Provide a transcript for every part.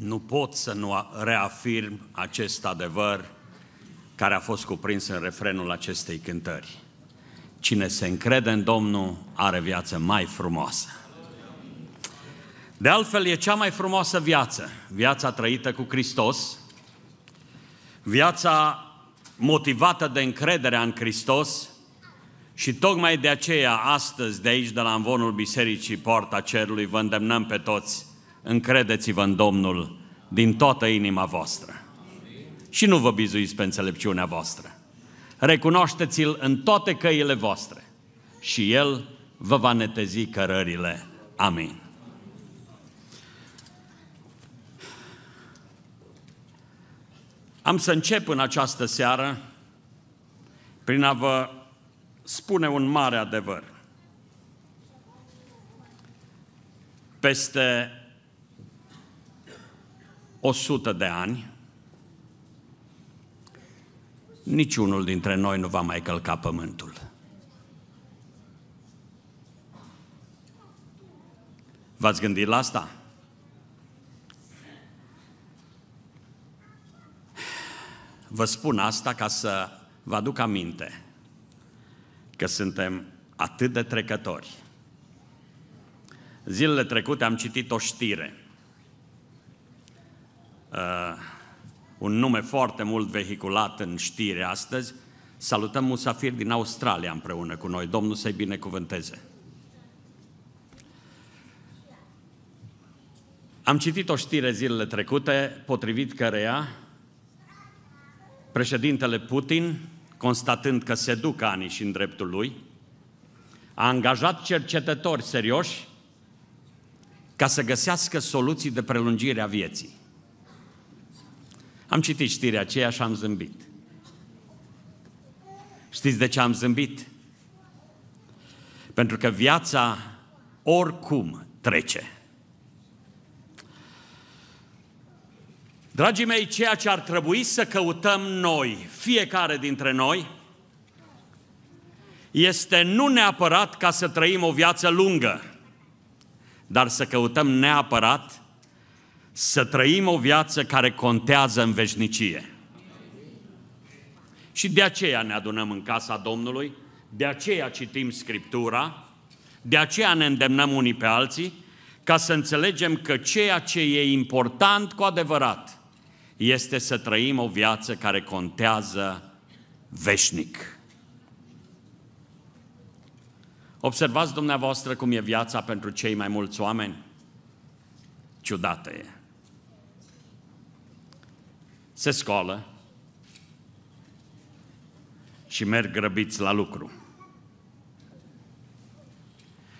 nu pot să nu reafirm acest adevăr care a fost cuprins în refrenul acestei cântări. Cine se încrede în Domnul are viață mai frumoasă. De altfel, e cea mai frumoasă viață, viața trăită cu Hristos, viața motivată de încrederea în Hristos și tocmai de aceea astăzi de aici, de la învonul Bisericii Poarta Cerului, vă îndemnăm pe toți încredeți-vă în Domnul din toată inima voastră. Și nu vă bizuiți pe înțelepciunea voastră. Recunoașteți-l în toate căile voastre și el vă va netezi cărările. Amin. Am să încep în această seară prin a vă spune un mare adevăr. Peste 100 de ani, niciunul dintre noi nu va mai călca pământul. V-ați gândit la asta? Vă spun asta ca să vă aduc aminte că suntem atât de trecători. Zilele trecute am citit o știre uh, un nume foarte mult vehiculat în știri astăzi. Salutăm musafiri din Australia împreună cu noi. Domnul să-i binecuvânteze. Am citit o știre zilele trecute, potrivit căreia președintele Putin, constatând că se duc ani și în dreptul lui, a angajat cercetători serioși ca să găsească soluții de prelungire a vieții. Am citit știrea aceea și am zâmbit. Știți de ce am zâmbit? Pentru că viața oricum trece. Dragii mei, ceea ce ar trebui să căutăm noi, fiecare dintre noi, este nu neapărat ca să trăim o viață lungă, dar să căutăm neapărat să trăim o viață care contează în veșnicie. Și de aceea ne adunăm în casa Domnului, de aceea citim Scriptura, de aceea ne îndemnăm unii pe alții, ca să înțelegem că ceea ce e important cu adevărat este să trăim o viață care contează veșnic. Observați dumneavoastră cum e viața pentru cei mai mulți oameni? Ciudată e se scoală și merg grăbiți la lucru.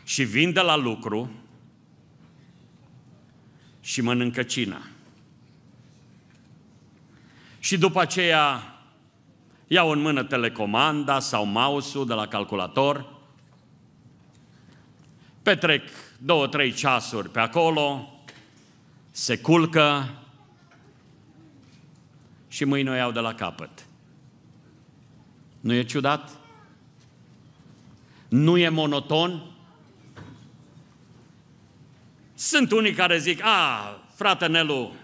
Și vin de la lucru și mănâncă cina. Și după aceea iau în mână telecomanda sau mouse-ul de la calculator, petrec două, trei ceasuri pe acolo, se culcă, și mâine o iau de la capăt. Nu e ciudat? Nu e monoton? Sunt unii care zic, a, frate Nelu,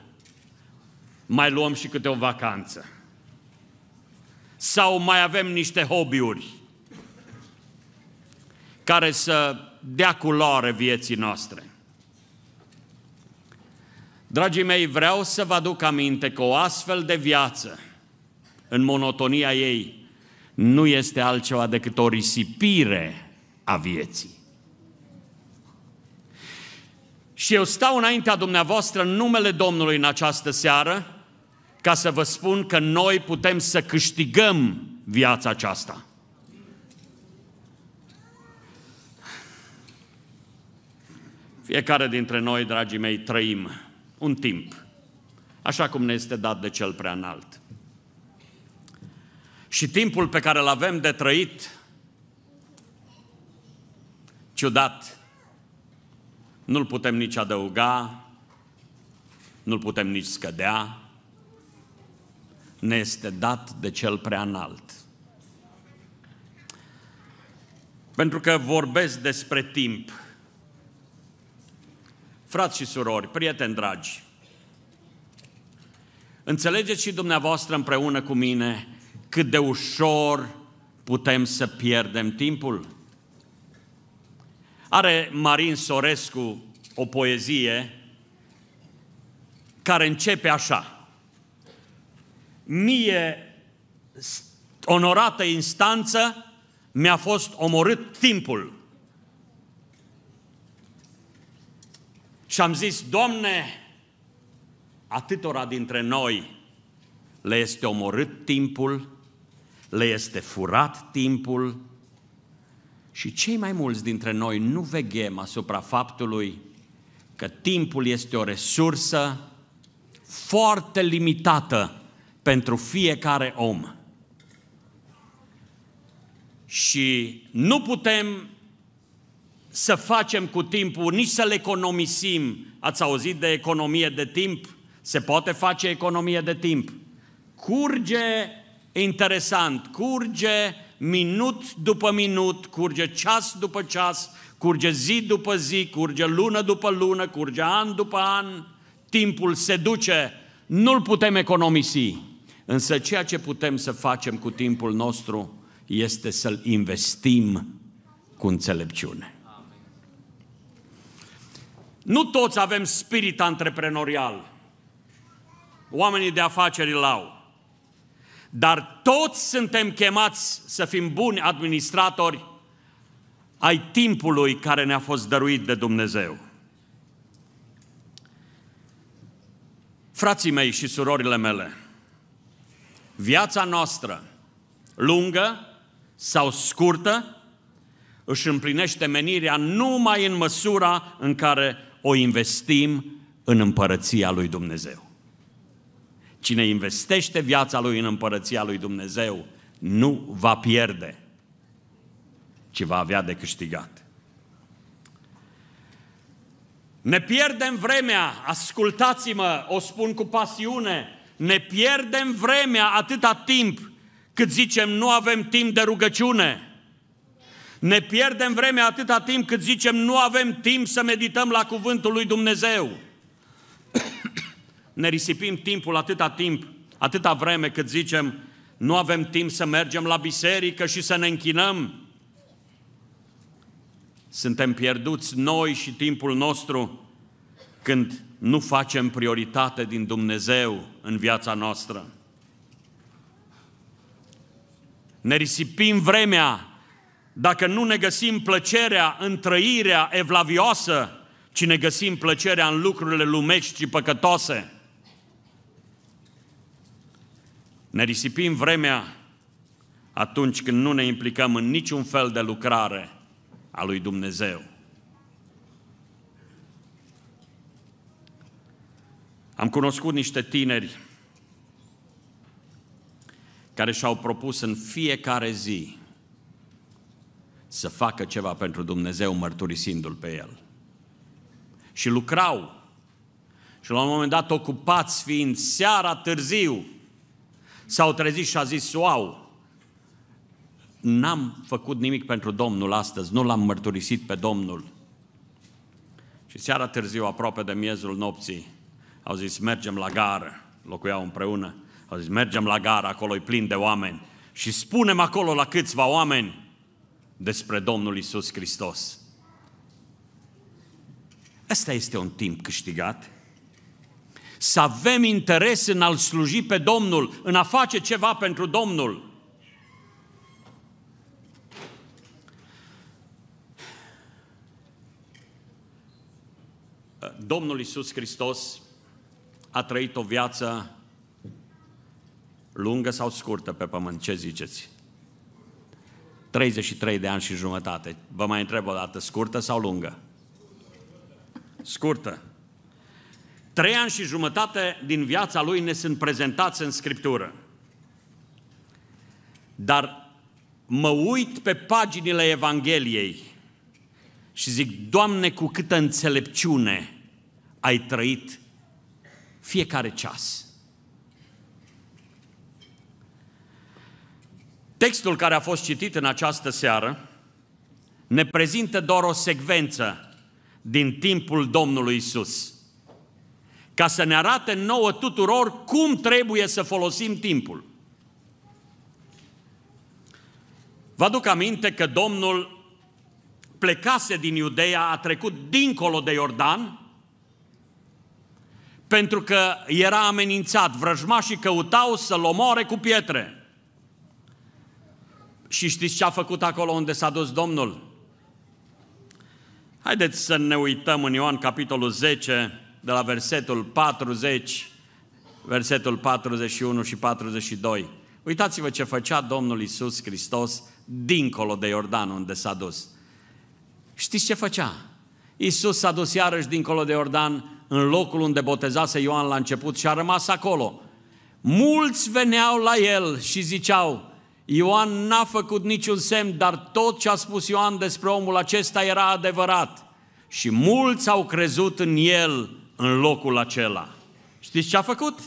mai luăm și câte o vacanță. Sau mai avem niște hobby-uri care să dea culoare vieții noastre. Dragii mei, vreau să vă aduc aminte că o astfel de viață, în monotonia ei, nu este altceva decât o risipire a vieții. Și eu stau înaintea dumneavoastră în numele Domnului în această seară ca să vă spun că noi putem să câștigăm viața aceasta. Fiecare dintre noi, dragii mei, trăim un timp, așa cum ne este dat de cel prea înalt. Și timpul pe care îl avem de trăit, ciudat, nu-l putem nici adăuga, nu-l putem nici scădea, ne este dat de cel prea înalt. Pentru că vorbesc despre timp, Frați și surori, prieteni dragi, înțelegeți și dumneavoastră împreună cu mine cât de ușor putem să pierdem timpul? Are Marin Sorescu o poezie care începe așa. Mie, onorată instanță, mi-a fost omorât timpul Și am zis, Domne, atâtora dintre noi le este omorât timpul, le este furat timpul și cei mai mulți dintre noi nu veghem asupra faptului că timpul este o resursă foarte limitată pentru fiecare om. Și nu putem să facem cu timpul, nici să-l economisim. Ați auzit de economie de timp? Se poate face economie de timp. Curge, interesant, curge minut după minut, curge ceas după ceas, curge zi după zi, curge lună după lună, curge an după an. Timpul se duce, nu-l putem economisi. Însă ceea ce putem să facem cu timpul nostru este să-l investim cu înțelepciune. Nu toți avem spirit antreprenorial. Oamenii de afaceri îl au. Dar toți suntem chemați să fim buni administratori ai timpului care ne-a fost dăruit de Dumnezeu. Frații mei și surorile mele, viața noastră, lungă sau scurtă, își împlinește menirea numai în măsura în care o investim în împărăția lui Dumnezeu. Cine investește viața lui în împărăția lui Dumnezeu nu va pierde, ci va avea de câștigat. Ne pierdem vremea, ascultați-mă, o spun cu pasiune, ne pierdem vremea atâta timp cât zicem nu avem timp de rugăciune. Ne pierdem vremea atâta timp cât zicem nu avem timp să medităm la cuvântul lui Dumnezeu. ne risipim timpul atâta timp, atâta vreme cât zicem nu avem timp să mergem la biserică și să ne închinăm. Suntem pierduți noi și timpul nostru când nu facem prioritate din Dumnezeu în viața noastră. Ne risipim vremea dacă nu ne găsim plăcerea în trăirea evlavioasă, ci ne găsim plăcerea în lucrurile lumești și păcătoase, ne risipim vremea atunci când nu ne implicăm în niciun fel de lucrare a lui Dumnezeu. Am cunoscut niște tineri care și-au propus în fiecare zi să facă ceva pentru Dumnezeu mărturisindu-L pe El. Și lucrau. Și la un moment dat, ocupați fiind seara târziu, s-au trezit și a zis, wow, n-am făcut nimic pentru Domnul astăzi, nu l-am mărturisit pe Domnul. Și seara târziu, aproape de miezul nopții, au zis, mergem la gară, locuiau împreună, au zis, mergem la gară, acolo e plin de oameni și spunem acolo la câțiva oameni despre Domnul Isus Hristos. Asta este un timp câștigat. Să avem interes în a-L sluji pe Domnul, în a face ceva pentru Domnul. Domnul Isus Hristos a trăit o viață lungă sau scurtă pe pământ. Ce ziceți? 33 de ani și jumătate. Vă mai întreb o dată, scurtă sau lungă? Scurtă. Trei ani și jumătate din viața lui ne sunt prezentați în Scriptură. Dar mă uit pe paginile Evangheliei și zic, Doamne, cu câtă înțelepciune ai trăit fiecare ceas. Textul care a fost citit în această seară ne prezintă doar o secvență din timpul Domnului Isus, ca să ne arate nouă tuturor cum trebuie să folosim timpul. Vă aduc aminte că Domnul plecase din Iudeea, a trecut dincolo de Iordan, pentru că era amenințat, vrăjmașii căutau să-l omoare cu pietre. Și știți ce a făcut acolo unde s-a dus Domnul? Haideți să ne uităm în Ioan capitolul 10, de la versetul 40, versetul 41 și 42. Uitați-vă ce făcea Domnul Isus Hristos dincolo de Iordan unde s-a dus. Știți ce făcea? Isus s-a dus iarăși dincolo de Iordan, în locul unde botezase Ioan la început și a rămas acolo. Mulți veneau la el și ziceau, Ioan n-a făcut niciun semn, dar tot ce a spus Ioan despre omul acesta era adevărat. Și mulți au crezut în el în locul acela. Știți ce a făcut?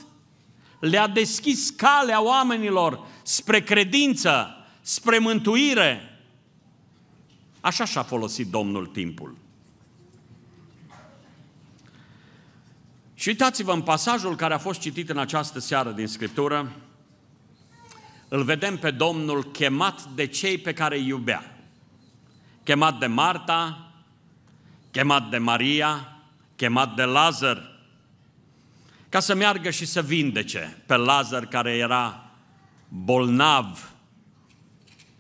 Le-a deschis calea oamenilor spre credință, spre mântuire. Așa și-a folosit Domnul timpul. Și uitați-vă în pasajul care a fost citit în această seară din Scriptură, îl vedem pe Domnul chemat de cei pe care îi iubea. Chemat de Marta, chemat de Maria, chemat de Lazar, ca să meargă și să vindece pe Lazar care era bolnav,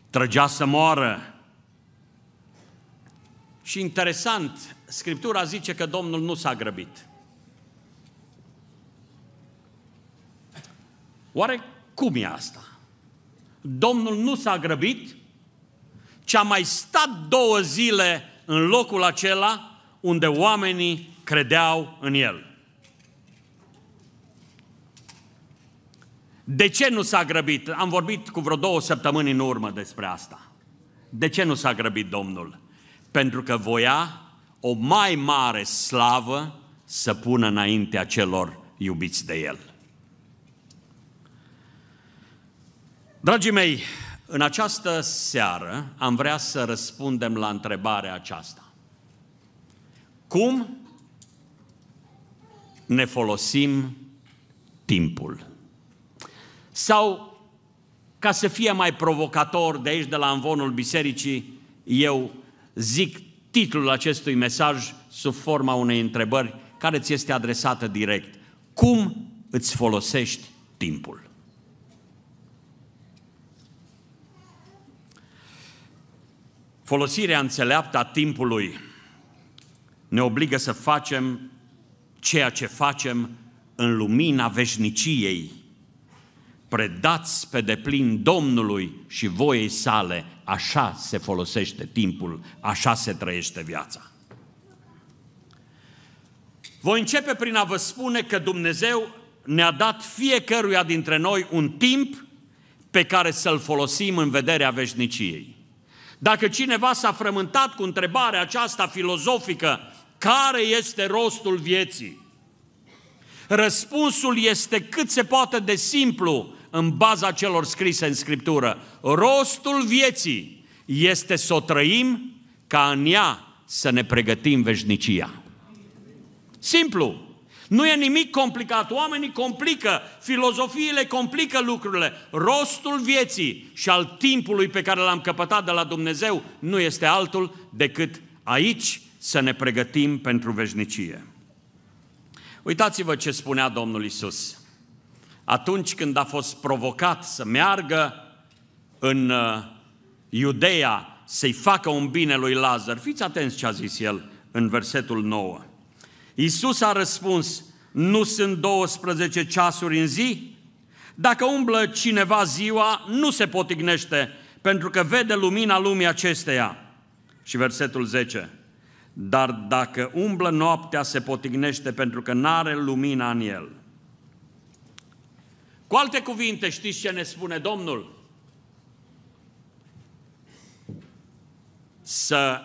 trăgea să moară. Și interesant, Scriptura zice că Domnul nu s-a grăbit. Oare cum e asta? Domnul nu s-a grăbit, ci a mai stat două zile în locul acela unde oamenii credeau în el. De ce nu s-a grăbit? Am vorbit cu vreo două săptămâni în urmă despre asta. De ce nu s-a grăbit Domnul? Pentru că voia o mai mare slavă să pună înaintea celor iubiți de El. Dragii mei, în această seară am vrea să răspundem la întrebarea aceasta. Cum ne folosim timpul? Sau, ca să fie mai provocator de aici, de la învonul bisericii, eu zic titlul acestui mesaj sub forma unei întrebări care ți este adresată direct. Cum îți folosești timpul? Folosirea înțeleaptă a timpului ne obligă să facem ceea ce facem în lumina veșniciei, predați pe deplin Domnului și voiei sale, așa se folosește timpul, așa se trăiește viața. Voi începe prin a vă spune că Dumnezeu ne-a dat fiecăruia dintre noi un timp pe care să-l folosim în vederea veșniciei. Dacă cineva s-a frământat cu întrebarea aceasta filozofică, care este rostul vieții? Răspunsul este cât se poate de simplu în baza celor scrise în Scriptură. Rostul vieții este să o trăim ca în ea să ne pregătim veșnicia. Simplu. Nu e nimic complicat. Oamenii complică, filozofiile complică lucrurile. Rostul vieții și al timpului pe care l-am căpătat de la Dumnezeu nu este altul decât aici să ne pregătim pentru veșnicie. Uitați-vă ce spunea Domnul Isus. Atunci când a fost provocat să meargă în uh, Iudeea să-i facă un bine lui Lazar, fiți atenți ce a zis el în versetul 9. Iisus a răspuns, nu sunt 12 ceasuri în zi? Dacă umblă cineva ziua, nu se potignește, pentru că vede lumina lumii acesteia. Și versetul 10. Dar dacă umblă noaptea, se potignește pentru că n-are lumina în el. Cu alte cuvinte, știți ce ne spune Domnul? Să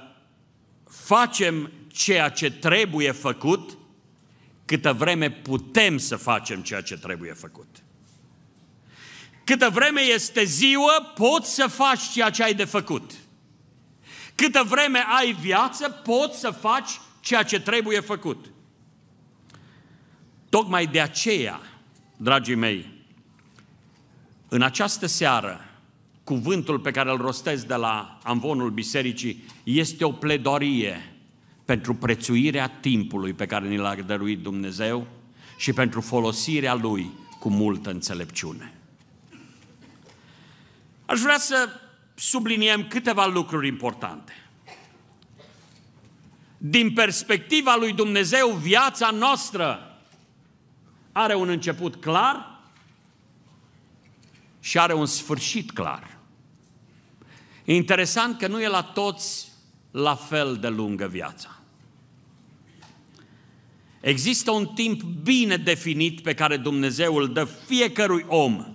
facem ceea ce trebuie făcut, câtă vreme putem să facem ceea ce trebuie făcut. Câtă vreme este ziua, poți să faci ceea ce ai de făcut. Câtă vreme ai viață, poți să faci ceea ce trebuie făcut. Tocmai de aceea, dragii mei, în această seară, cuvântul pe care îl rostez de la amvonul bisericii este o pledoarie pentru prețuirea timpului pe care ni l-a dăruit Dumnezeu și pentru folosirea lui cu multă înțelepciune. Aș vrea să subliniem câteva lucruri importante. Din perspectiva lui Dumnezeu, viața noastră are un început clar și are un sfârșit clar. interesant că nu e la toți la fel de lungă viața. Există un timp bine definit pe care Dumnezeu îl dă fiecărui om.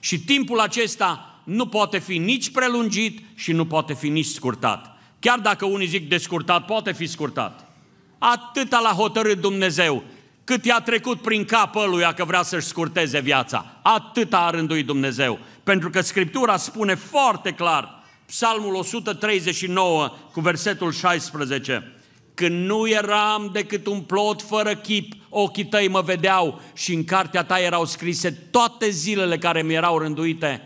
Și timpul acesta nu poate fi nici prelungit și nu poate fi nici scurtat. Chiar dacă unii zic descurtat, poate fi scurtat. Atâta l-a hotărât Dumnezeu, cât i-a trecut prin cap lui că vrea să-și scurteze viața. Atâta a rânduit Dumnezeu. Pentru că Scriptura spune foarte clar, Psalmul 139 cu versetul 16, când nu eram decât un plot fără chip, ochii tăi mă vedeau și în cartea ta erau scrise toate zilele care mi erau rânduite,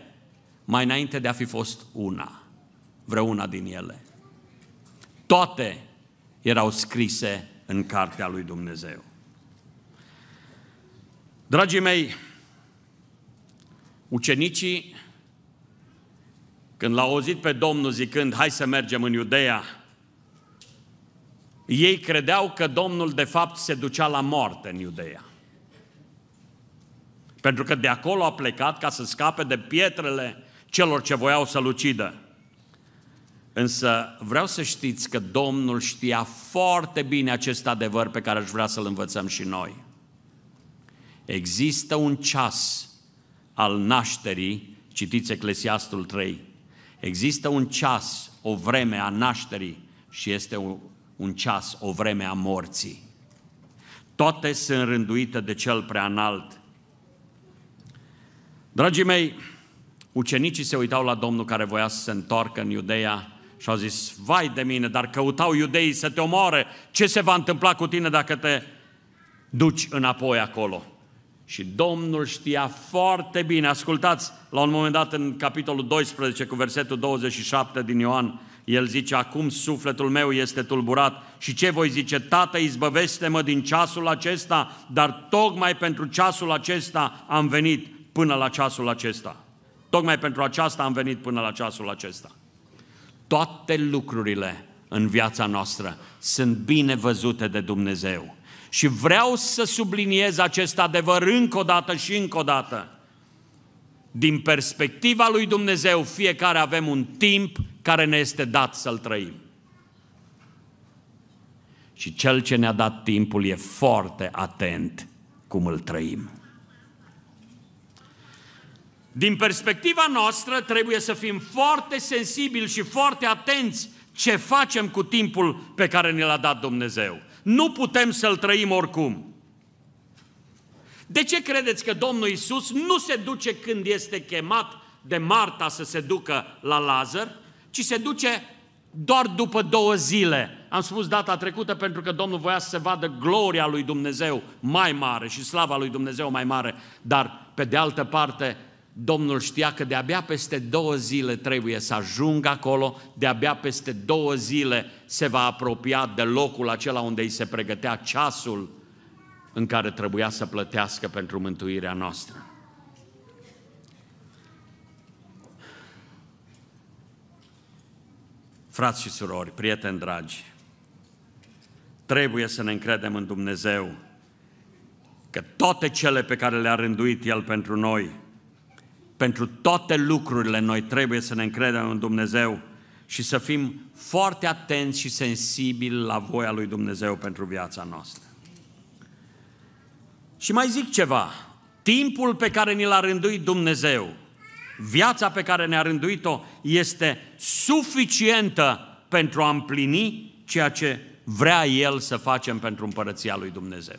mai înainte de a fi fost una, vreuna din ele. Toate erau scrise în cartea lui Dumnezeu. Dragii mei, ucenicii, când l-au auzit pe Domnul zicând, hai să mergem în Iudeea, ei credeau că Domnul de fapt se ducea la moarte în Iudeea. Pentru că de acolo a plecat ca să scape de pietrele celor ce voiau să-l ucidă. Însă vreau să știți că Domnul știa foarte bine acest adevăr pe care aș vrea să-l învățăm și noi. Există un ceas al nașterii, citiți Eclesiastul 3. Există un ceas, o vreme a nașterii și este un ceas, o vreme a morții. Toate sunt rânduite de cel prea înalt. Dragii mei, ucenicii se uitau la Domnul care voia să se întoarcă în Iudeia și au zis, vai de mine, dar căutau iudeii să te omoare, ce se va întâmpla cu tine dacă te duci înapoi acolo? Și Domnul știa foarte bine, ascultați, la un moment dat în capitolul 12 cu versetul 27 din Ioan, el zice, acum sufletul meu este tulburat și ce voi zice? Tată, izbăvește-mă din ceasul acesta, dar tocmai pentru ceasul acesta am venit până la ceasul acesta. Tocmai pentru aceasta am venit până la ceasul acesta. Toate lucrurile în viața noastră sunt bine văzute de Dumnezeu. Și vreau să subliniez acest adevăr încă o dată și încă o dată. Din perspectiva lui Dumnezeu, fiecare avem un timp care ne este dat să-l trăim. Și cel ce ne-a dat timpul e foarte atent cum îl trăim. Din perspectiva noastră trebuie să fim foarte sensibili și foarte atenți ce facem cu timpul pe care ne l-a dat Dumnezeu. Nu putem să-l trăim oricum. De ce credeți că Domnul Isus nu se duce când este chemat de Marta să se ducă la Lazar? ci se duce doar după două zile. Am spus data trecută pentru că Domnul voia să se vadă gloria lui Dumnezeu mai mare și slava lui Dumnezeu mai mare, dar pe de altă parte Domnul știa că de-abia peste două zile trebuie să ajungă acolo, de-abia peste două zile se va apropia de locul acela unde îi se pregătea ceasul în care trebuia să plătească pentru mântuirea noastră. Frați și surori, prieteni dragi, trebuie să ne încredem în Dumnezeu că toate cele pe care le-a rânduit El pentru noi, pentru toate lucrurile noi trebuie să ne încredem în Dumnezeu și să fim foarte atenți și sensibili la voia lui Dumnezeu pentru viața noastră. Și mai zic ceva, timpul pe care ni l-a rânduit Dumnezeu Viața pe care ne-a rânduit-o este suficientă pentru a împlini ceea ce vrea El să facem pentru împărăția lui Dumnezeu.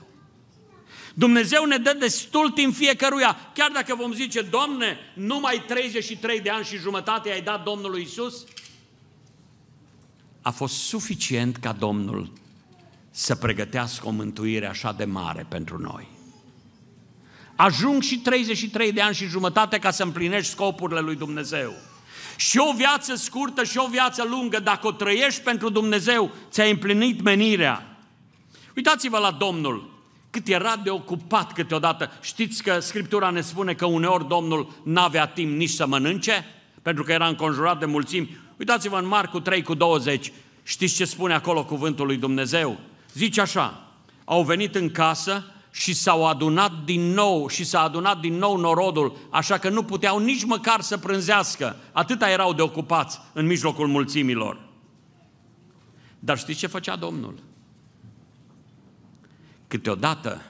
Dumnezeu ne dă destul timp fiecăruia, chiar dacă vom zice, Doamne, numai 33 de ani și jumătate ai dat Domnului Isus, a fost suficient ca Domnul să pregătească o mântuire așa de mare pentru noi. Ajung și 33 de ani și jumătate ca să împlinești scopurile lui Dumnezeu. Și o viață scurtă și o viață lungă, dacă o trăiești pentru Dumnezeu, ți-ai împlinit menirea. Uitați-vă la Domnul, cât era de ocupat câteodată. Știți că Scriptura ne spune că uneori Domnul n-avea timp nici să mănânce, pentru că era înconjurat de mulțimi. Uitați-vă în Marcu 3 cu 20, știți ce spune acolo cuvântul lui Dumnezeu? Zice așa, au venit în casă și s-au adunat din nou și s-a adunat din nou norodul, așa că nu puteau nici măcar să prânzească, atâta erau de ocupați în mijlocul mulțimilor. Dar știți ce făcea Domnul? Câteodată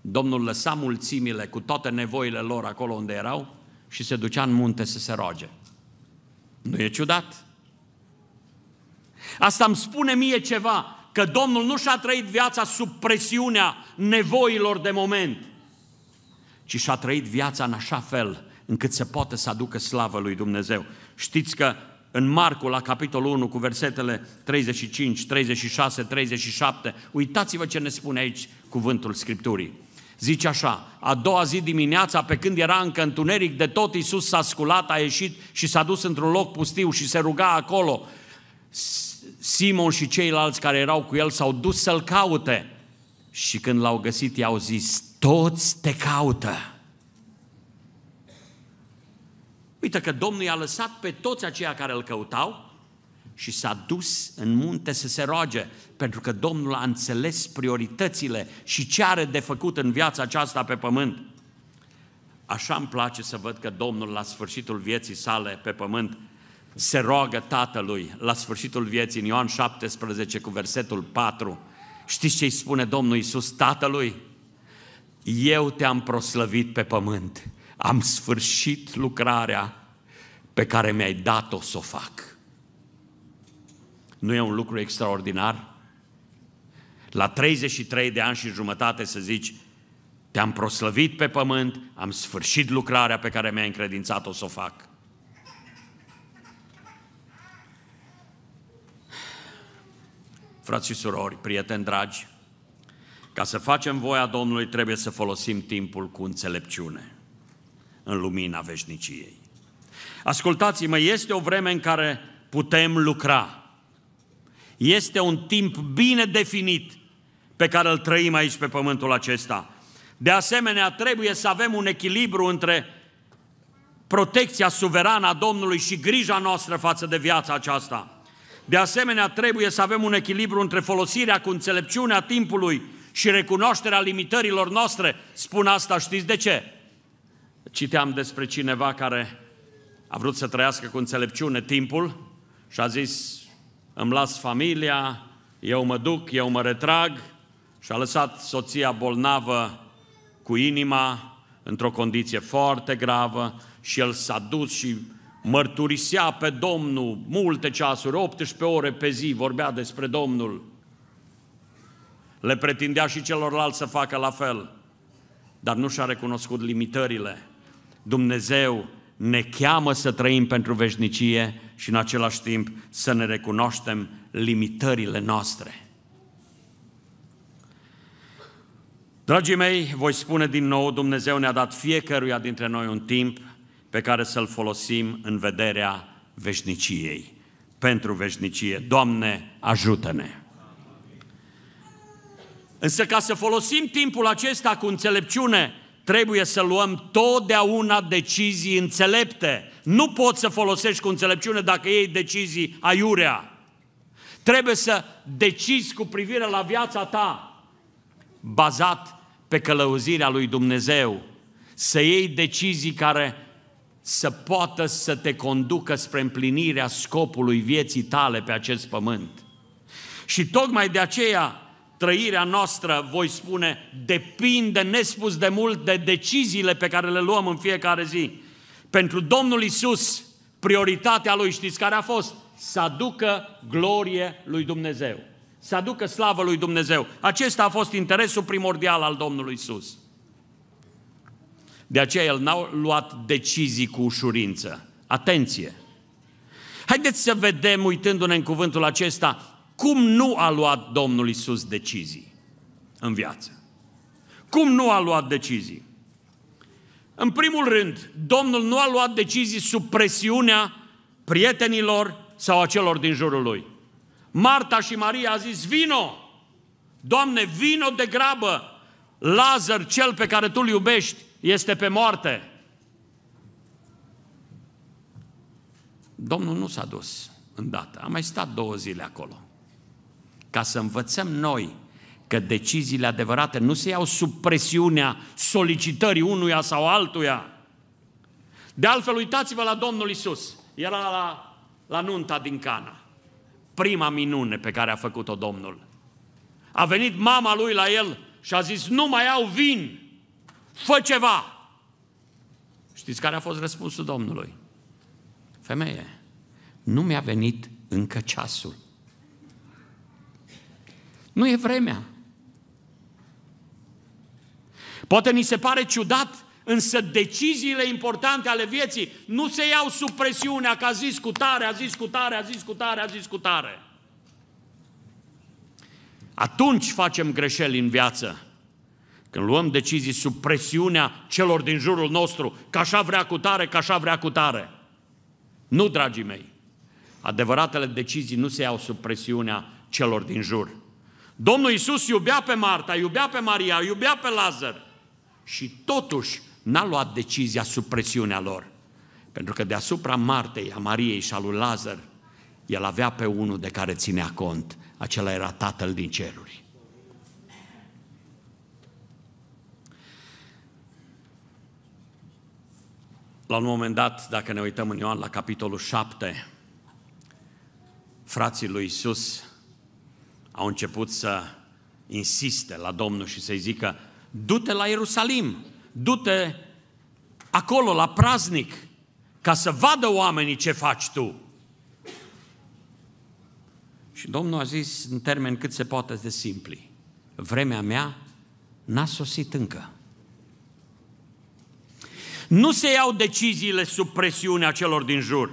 Domnul lăsa mulțimile cu toate nevoile lor acolo unde erau și se ducea în munte să se roage. Nu e ciudat? Asta îmi spune mie ceva că Domnul nu și-a trăit viața sub presiunea nevoilor de moment, ci și-a trăit viața în așa fel încât se poate să aducă slavă lui Dumnezeu. Știți că în Marcul, la capitolul 1, cu versetele 35, 36, 37, uitați-vă ce ne spune aici cuvântul Scripturii. Zice așa, a doua zi dimineața, pe când era încă întuneric, de tot Iisus s-a sculat, a ieșit și s-a dus într-un loc pustiu și se ruga acolo. Simon și ceilalți care erau cu el s-au dus să-l caute. Și când l-au găsit, i-au zis, toți te caută. Uite că Domnul i-a lăsat pe toți aceia care îl căutau și s-a dus în munte să se roage, pentru că Domnul a înțeles prioritățile și ce are de făcut în viața aceasta pe pământ. Așa îmi place să văd că Domnul la sfârșitul vieții sale pe pământ se roagă Tatălui la sfârșitul vieții, în Ioan 17 cu versetul 4, știți ce îi spune Domnul Iisus Tatălui? Eu te-am proslăvit pe pământ, am sfârșit lucrarea pe care mi-ai dat-o să o fac. Nu e un lucru extraordinar? La 33 de ani și jumătate să zici, te-am proslăvit pe pământ, am sfârșit lucrarea pe care mi-ai încredințat-o să o fac. frați și surori, prieteni dragi, ca să facem voia Domnului trebuie să folosim timpul cu înțelepciune în lumina veșniciei. Ascultați-mă, este o vreme în care putem lucra. Este un timp bine definit pe care îl trăim aici pe pământul acesta. De asemenea, trebuie să avem un echilibru între protecția suverană a Domnului și grija noastră față de viața aceasta. De asemenea, trebuie să avem un echilibru între folosirea cu înțelepciunea timpului și recunoașterea limitărilor noastre. Spun asta, știți de ce? Citeam despre cineva care a vrut să trăiască cu înțelepciune timpul și a zis, îmi las familia, eu mă duc, eu mă retrag și a lăsat soția bolnavă cu inima într-o condiție foarte gravă și el s-a dus și mărturisea pe Domnul multe ceasuri, 18 ore pe zi vorbea despre Domnul. Le pretindea și celorlalți să facă la fel, dar nu și-a recunoscut limitările. Dumnezeu ne cheamă să trăim pentru veșnicie și în același timp să ne recunoaștem limitările noastre. Dragii mei, voi spune din nou, Dumnezeu ne-a dat fiecăruia dintre noi un timp pe care să-l folosim în vederea veșniciei, pentru veșnicie. Doamne, ajută-ne! Însă ca să folosim timpul acesta cu înțelepciune, trebuie să luăm totdeauna decizii înțelepte. Nu poți să folosești cu înțelepciune dacă iei decizii aiurea. Trebuie să decizi cu privire la viața ta, bazat pe călăuzirea lui Dumnezeu. Să iei decizii care să poată să te conducă spre împlinirea scopului vieții tale pe acest pământ. Și tocmai de aceea trăirea noastră, voi spune, depinde nespus de mult de deciziile pe care le luăm în fiecare zi. Pentru Domnul Isus, prioritatea lui, știți care a fost? Să aducă glorie lui Dumnezeu. Să aducă slavă lui Dumnezeu. Acesta a fost interesul primordial al Domnului Isus. De aceea el n-a luat decizii cu ușurință. Atenție! Haideți să vedem, uitându-ne în cuvântul acesta, cum nu a luat Domnul Isus decizii în viață. Cum nu a luat decizii? În primul rând, Domnul nu a luat decizii sub presiunea prietenilor sau a celor din jurul lui. Marta și Maria a zis, vino! Doamne, vino de grabă! Lazar, cel pe care tu-l iubești, este pe moarte. Domnul nu s-a dus în dată, a mai stat două zile acolo. Ca să învățăm noi că deciziile adevărate nu se iau sub presiunea solicitării unuia sau altuia. De altfel, uitați-vă la Domnul Isus. Era la, la nunta din Cana. Prima minune pe care a făcut-o Domnul. A venit mama lui la el și a zis, nu mai au vin fă ceva! Știți care a fost răspunsul Domnului? Femeie, nu mi-a venit încă ceasul. Nu e vremea. Poate ni se pare ciudat, însă deciziile importante ale vieții nu se iau sub presiunea că a zis cu tare, a zis cu tare, a zis cu tare, a zis cu tare. Atunci facem greșeli în viață. Când luăm decizii sub presiunea celor din jurul nostru, că așa vrea cu tare, că așa vrea cu tare. Nu, dragii mei. Adevăratele decizii nu se iau sub presiunea celor din jur. Domnul Iisus iubea pe Marta, iubea pe Maria, iubea pe Lazar și totuși n-a luat decizia sub presiunea lor. Pentru că deasupra Martei, a Mariei și a lui Lazar, el avea pe unul de care ținea cont. Acela era Tatăl din ceruri. La un moment dat, dacă ne uităm în Ioan la capitolul 7, frații lui Isus au început să insiste la Domnul și să-i zică, du-te la Ierusalim, du-te acolo la praznic, ca să vadă oamenii ce faci tu. Și Domnul a zis în termeni cât se poate de simpli, vremea mea n-a sosit încă. Nu se iau deciziile sub presiunea celor din jur.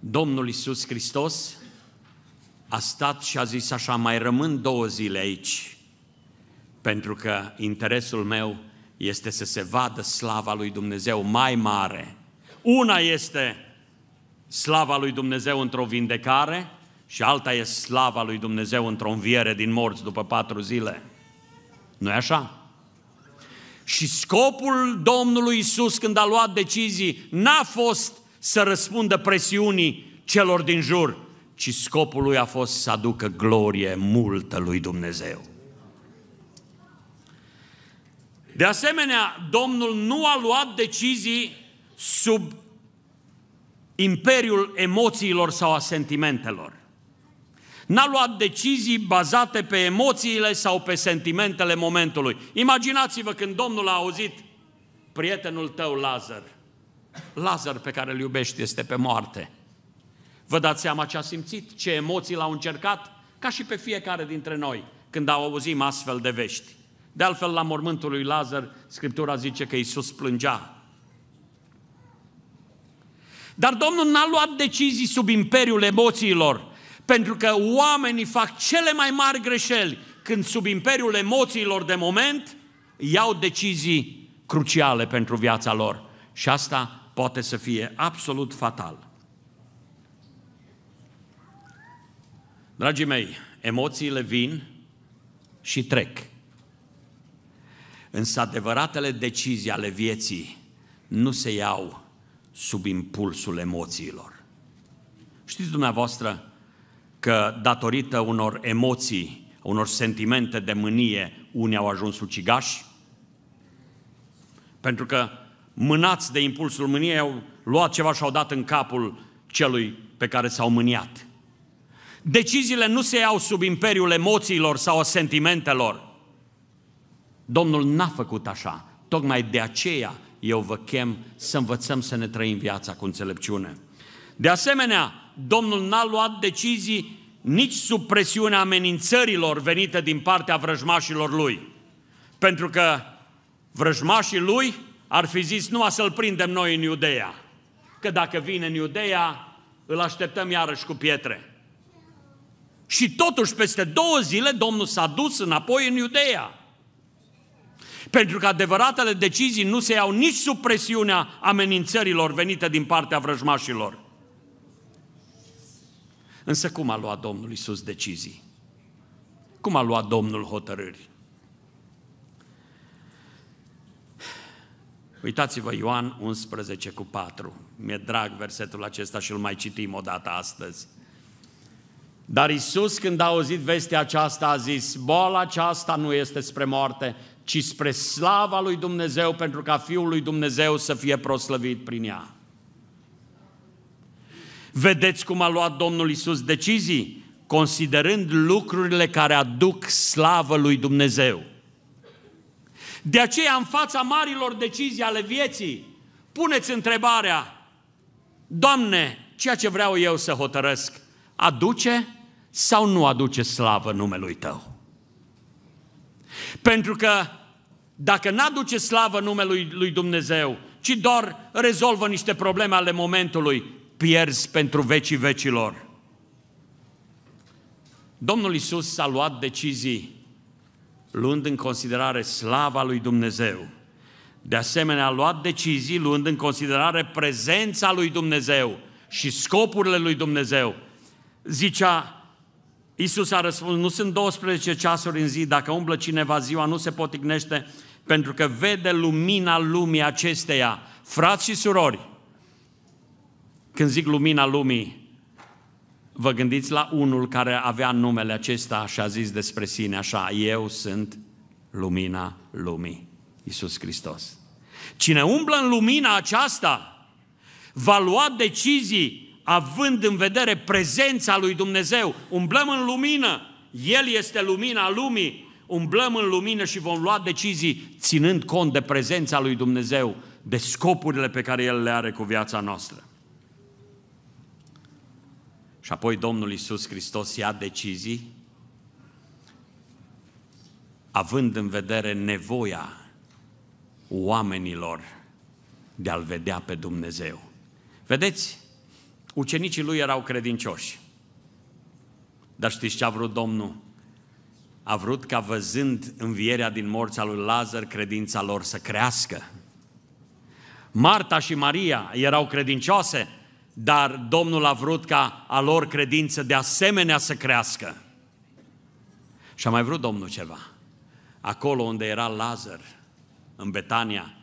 Domnul Isus Hristos a stat și a zis așa, mai rămân două zile aici, pentru că interesul meu este să se vadă slava lui Dumnezeu mai mare. Una este slava lui Dumnezeu într-o vindecare și alta este slava lui Dumnezeu într-o înviere din morți după patru zile. nu e așa? Și scopul Domnului Isus când a luat decizii n-a fost să răspundă presiunii celor din jur, ci scopul lui a fost să aducă glorie multă lui Dumnezeu. De asemenea, Domnul nu a luat decizii sub imperiul emoțiilor sau a sentimentelor. N-a luat decizii bazate pe emoțiile sau pe sentimentele momentului. Imaginați-vă când Domnul a auzit prietenul tău Lazar. Lazar pe care îl iubești este pe moarte. Vă dați seama ce a simțit, ce emoții l-au încercat? Ca și pe fiecare dintre noi când au auzit astfel de vești. De altfel, la mormântul lui Lazar, Scriptura zice că Iisus plângea. Dar Domnul n-a luat decizii sub imperiul emoțiilor, pentru că oamenii fac cele mai mari greșeli când sub imperiul emoțiilor de moment iau decizii cruciale pentru viața lor. Și asta poate să fie absolut fatal. Dragii mei, emoțiile vin și trec. Însă adevăratele decizii ale vieții nu se iau sub impulsul emoțiilor. Știți dumneavoastră, că datorită unor emoții, unor sentimente de mânie, unii au ajuns ucigași? Pentru că mânați de impulsul mâniei au luat ceva și au dat în capul celui pe care s-au mâniat. Deciziile nu se iau sub imperiul emoțiilor sau a sentimentelor. Domnul n-a făcut așa. Tocmai de aceea eu vă chem să învățăm să ne trăim viața cu înțelepciune. De asemenea, Domnul n-a luat decizii nici sub presiunea amenințărilor venite din partea vrăjmașilor lui. Pentru că vrăjmașii lui ar fi zis, nu să-l prindem noi în Iudeia. Că dacă vine în Iudeia, îl așteptăm iarăși cu pietre. Și totuși, peste două zile, Domnul s-a dus înapoi în Iudeia. Pentru că adevăratele decizii nu se iau nici sub presiunea amenințărilor venite din partea vrăjmașilor. Însă cum a luat Domnul Isus decizii? Cum a luat Domnul hotărâri? Uitați-vă Ioan 11 cu 4. Mi-e drag versetul acesta și îl mai citim o dată astăzi. Dar Isus, când a auzit vestea aceasta, a zis, boala aceasta nu este spre moarte, ci spre slava lui Dumnezeu, pentru ca Fiul lui Dumnezeu să fie proslăvit prin ea. Vedeți cum a luat Domnul Isus decizii? Considerând lucrurile care aduc slavă lui Dumnezeu. De aceea, în fața marilor decizii ale vieții, puneți întrebarea, Doamne, ceea ce vreau eu să hotărăsc, aduce sau nu aduce slavă numelui Tău? Pentru că dacă nu aduce slavă numelui lui Dumnezeu, ci doar rezolvă niște probleme ale momentului, pierzi pentru vecii vecilor. Domnul Isus a luat decizii luând în considerare slava lui Dumnezeu. De asemenea, a luat decizii luând în considerare prezența lui Dumnezeu și scopurile lui Dumnezeu. Zicea, Isus a răspuns, nu sunt 12 ceasuri în zi, dacă umblă cineva ziua, nu se potignește, pentru că vede lumina lumii acesteia. Frați și surori, când zic lumina lumii, vă gândiți la unul care avea numele acesta și a zis despre sine așa, eu sunt lumina lumii, Iisus Hristos. Cine umblă în lumina aceasta va lua decizii având în vedere prezența lui Dumnezeu. Umblăm în lumină, El este lumina lumii, umblăm în lumină și vom lua decizii ținând cont de prezența lui Dumnezeu, de scopurile pe care El le are cu viața noastră. Și apoi Domnul Iisus Hristos ia decizii, având în vedere nevoia oamenilor de a-L vedea pe Dumnezeu. Vedeți, ucenicii lui erau credincioși. Dar știți ce a vrut Domnul? A vrut ca văzând învierea din morța lui Lazar, credința lor să crească. Marta și Maria erau credincioase, dar Domnul a vrut ca a lor credință de asemenea să crească. Și a mai vrut Domnul ceva. Acolo unde era Lazar, în Betania,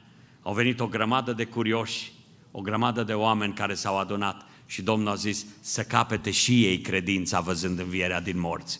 au venit o grămadă de curioși, o grămadă de oameni care s-au adunat și Domnul a zis să capete și ei credința văzând învierea din morți.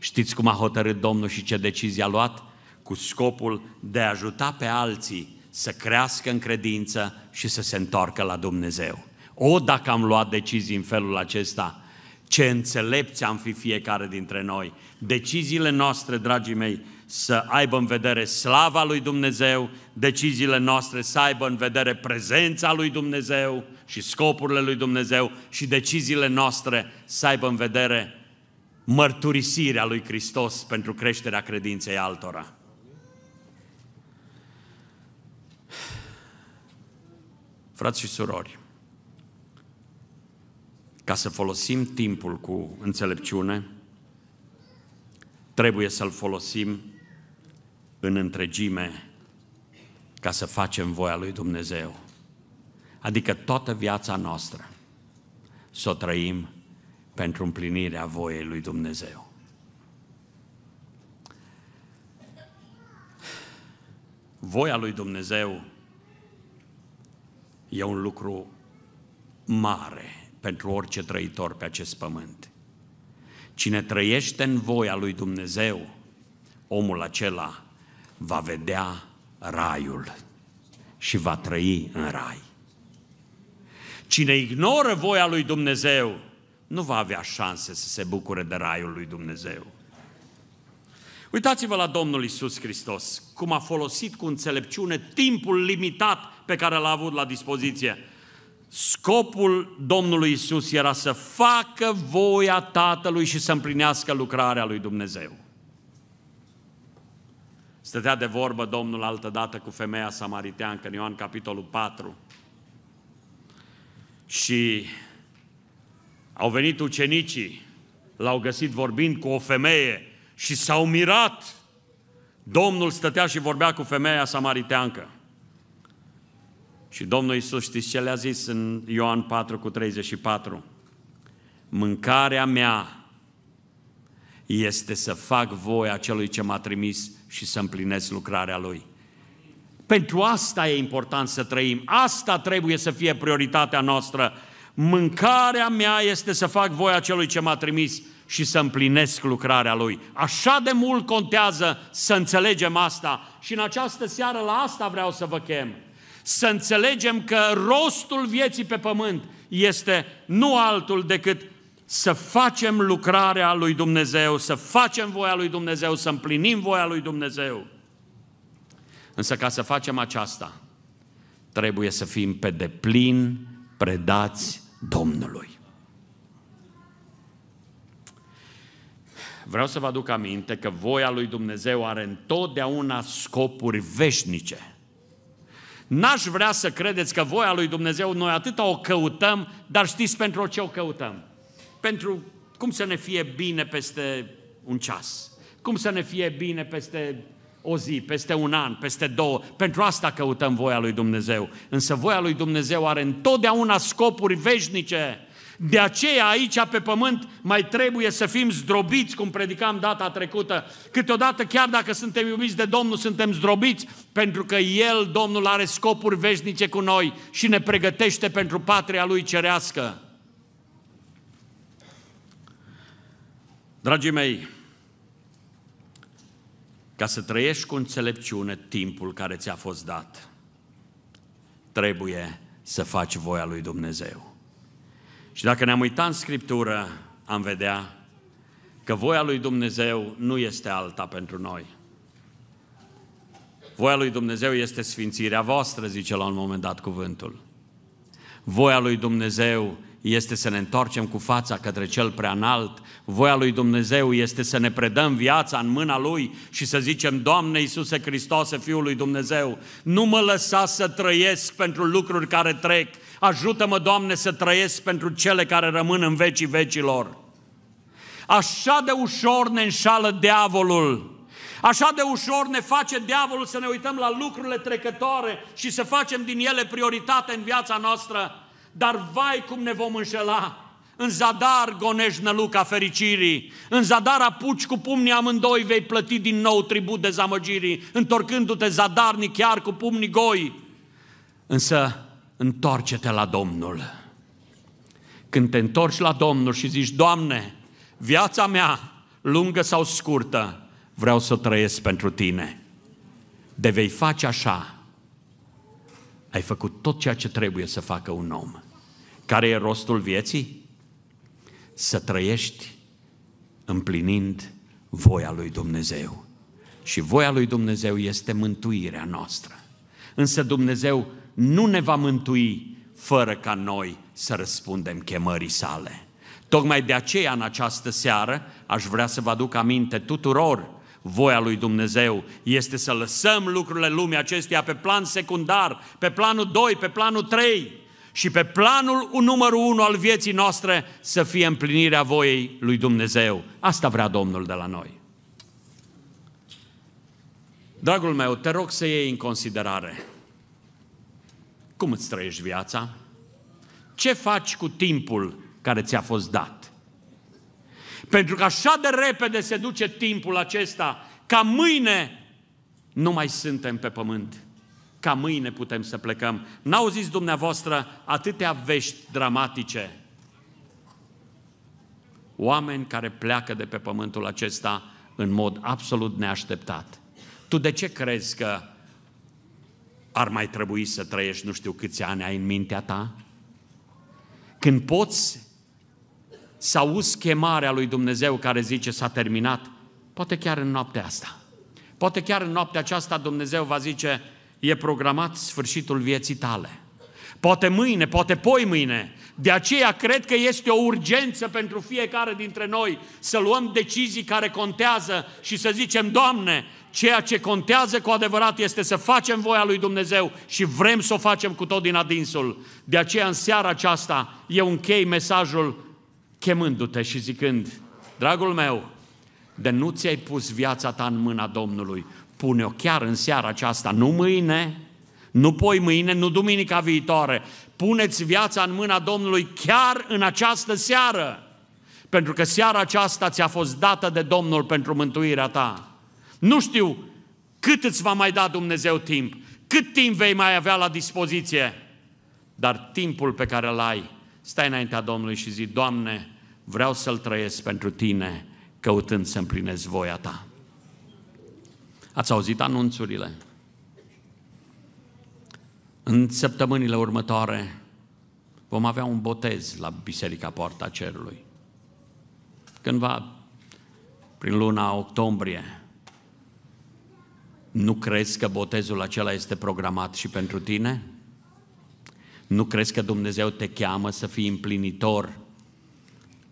Știți cum a hotărât Domnul și ce decizie a luat? Cu scopul de a ajuta pe alții să crească în credință și să se întoarcă la Dumnezeu. O, dacă am luat decizii în felul acesta, ce înțelepți am fi fiecare dintre noi. Deciziile noastre, dragii mei, să aibă în vedere slava lui Dumnezeu, deciziile noastre să aibă în vedere prezența lui Dumnezeu și scopurile lui Dumnezeu și deciziile noastre să aibă în vedere mărturisirea lui Hristos pentru creșterea credinței altora. Frați și surori, ca să folosim timpul cu înțelepciune, trebuie să-l folosim în întregime ca să facem voia lui Dumnezeu. Adică toată viața noastră să o trăim pentru împlinirea voiei lui Dumnezeu. Voia lui Dumnezeu e un lucru mare, pentru orice trăitor pe acest pământ. Cine trăiește în voia lui Dumnezeu, omul acela va vedea raiul și va trăi în rai. Cine ignoră voia lui Dumnezeu, nu va avea șanse să se bucure de raiul lui Dumnezeu. Uitați-vă la Domnul Isus Hristos, cum a folosit cu înțelepciune timpul limitat pe care l-a avut la dispoziție Scopul Domnului Isus era să facă voia Tatălui și să împlinească lucrarea lui Dumnezeu. Stătea de vorbă Domnul altădată cu femeia samariteancă în Ioan capitolul 4. Și au venit ucenicii, l-au găsit vorbind cu o femeie și s-au mirat. Domnul stătea și vorbea cu femeia samariteancă. Și Domnul Iisus știți ce le-a zis în Ioan 4 cu 34? Mâncarea mea este să fac voia celui ce m-a trimis și să împlinesc lucrarea lui. Pentru asta e important să trăim. Asta trebuie să fie prioritatea noastră. Mâncarea mea este să fac voia celui ce m-a trimis și să împlinesc lucrarea lui. Așa de mult contează să înțelegem asta și în această seară la asta vreau să vă chem să înțelegem că rostul vieții pe pământ este nu altul decât să facem lucrarea lui Dumnezeu, să facem voia lui Dumnezeu, să împlinim voia lui Dumnezeu. Însă ca să facem aceasta, trebuie să fim pe deplin predați Domnului. Vreau să vă aduc aminte că voia lui Dumnezeu are întotdeauna scopuri veșnice. N-aș vrea să credeți că voia lui Dumnezeu noi atâta o căutăm, dar știți pentru ce o căutăm. Pentru cum să ne fie bine peste un ceas, cum să ne fie bine peste o zi, peste un an, peste două. Pentru asta căutăm voia lui Dumnezeu. Însă voia lui Dumnezeu are întotdeauna scopuri veșnice de aceea aici pe pământ mai trebuie să fim zdrobiți, cum predicam data trecută. Câteodată chiar dacă suntem iubiți de Domnul, suntem zdrobiți, pentru că El, Domnul, are scopuri veșnice cu noi și ne pregătește pentru patria Lui cerească. Dragii mei, ca să trăiești cu înțelepciune timpul care ți-a fost dat, trebuie să faci voia lui Dumnezeu. Și dacă ne-am uitat în Scriptură, am vedea că voia lui Dumnezeu nu este alta pentru noi. Voia lui Dumnezeu este sfințirea voastră, zice la un moment dat cuvântul. Voia lui Dumnezeu este să ne întoarcem cu fața către cel preanalt. Voia lui Dumnezeu este să ne predăm viața în mâna Lui și să zicem, Doamne Iisuse Hristoase, Fiul lui Dumnezeu, nu mă lăsa să trăiesc pentru lucruri care trec, ajută-mă, Doamne, să trăiesc pentru cele care rămân în vecii vecilor. Așa de ușor ne înșală diavolul. Așa de ușor ne face diavolul să ne uităm la lucrurile trecătoare și să facem din ele prioritate în viața noastră dar vai cum ne vom înșela! În zadar gonești năluca fericirii, în zadar apuci cu pumnii amândoi vei plăti din nou tribut de zamăgirii, întorcându-te zadarnic chiar cu pumnii goi. Însă întoarce-te la Domnul. Când te întorci la Domnul și zici, Doamne, viața mea, lungă sau scurtă, vreau să trăiesc pentru Tine. De vei face așa, ai făcut tot ceea ce trebuie să facă un om. Care e rostul vieții? Să trăiești împlinind voia lui Dumnezeu. Și voia lui Dumnezeu este mântuirea noastră. Însă Dumnezeu nu ne va mântui fără ca noi să răspundem chemării sale. Tocmai de aceea, în această seară, aș vrea să vă aduc aminte tuturor voia lui Dumnezeu este să lăsăm lucrurile lumii acesteia pe plan secundar, pe planul 2, pe planul 3 și pe planul numărul 1 al vieții noastre să fie împlinirea voiei lui Dumnezeu. Asta vrea Domnul de la noi. Dragul meu, te rog să iei în considerare cum îți trăiești viața, ce faci cu timpul care ți-a fost dat. Pentru că așa de repede se duce timpul acesta, ca mâine nu mai suntem pe pământ. Ca mâine putem să plecăm. N-auziți dumneavoastră atâtea vești dramatice. Oameni care pleacă de pe pământul acesta în mod absolut neașteptat. Tu de ce crezi că ar mai trebui să trăiești nu știu câți ani ai în mintea ta? Când poți să auzi chemarea lui Dumnezeu care zice s-a terminat, poate chiar în noaptea asta. Poate chiar în noaptea aceasta Dumnezeu va zice, e programat sfârșitul vieții tale. Poate mâine, poate poi mâine. De aceea cred că este o urgență pentru fiecare dintre noi să luăm decizii care contează și să zicem, Doamne, ceea ce contează cu adevărat este să facem voia lui Dumnezeu și vrem să o facem cu tot din adinsul. De aceea în seara aceasta eu închei mesajul chemându-te și zicând, dragul meu, de nu ți-ai pus viața ta în mâna Domnului, pune-o chiar în seara aceasta, nu mâine, nu poi mâine, nu duminica viitoare. Puneți viața în mâna Domnului chiar în această seară, pentru că seara aceasta ți-a fost dată de Domnul pentru mântuirea ta. Nu știu cât îți va mai da Dumnezeu timp, cât timp vei mai avea la dispoziție, dar timpul pe care îl ai Stai înaintea Domnului și zi, Doamne, vreau să-L trăiesc pentru Tine, căutând să împlinesc voia Ta. Ați auzit anunțurile? În săptămânile următoare vom avea un botez la Biserica Poarta Cerului. Cândva, prin luna octombrie, nu crezi că botezul acela este programat și pentru tine? Nu crezi că Dumnezeu te cheamă să fii împlinitor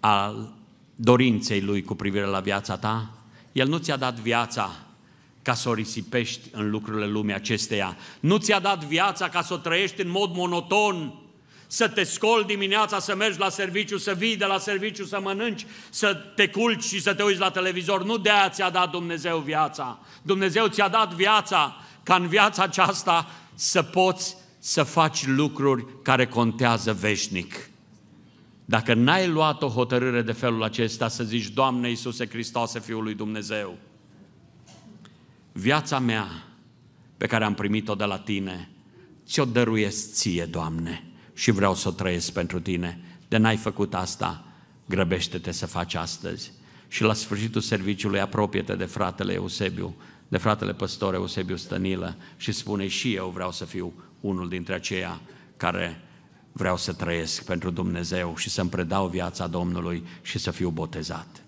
al dorinței Lui cu privire la viața ta? El nu ți-a dat viața ca să o risipești în lucrurile lumii acesteia. Nu ți-a dat viața ca să o trăiești în mod monoton, să te scoli dimineața, să mergi la serviciu, să vii de la serviciu, să mănânci, să te culci și să te uiți la televizor. Nu de aia ți-a dat Dumnezeu viața. Dumnezeu ți-a dat viața ca în viața aceasta să poți să faci lucruri care contează veșnic. Dacă n-ai luat o hotărâre de felul acesta să zici, Doamne Iisuse Hristoase, Fiul lui Dumnezeu, viața mea pe care am primit-o de la Tine, ți-o dăruiesc ție, Doamne, și vreau să o trăiesc pentru Tine. De n-ai făcut asta, grăbește-te să faci astăzi. Și la sfârșitul serviciului apropie-te de fratele Eusebiu, de fratele păstor Eusebiu Stănilă și spune și eu vreau să fiu unul dintre aceia care vreau să trăiesc pentru Dumnezeu și să-mi predau viața Domnului și să fiu botezat.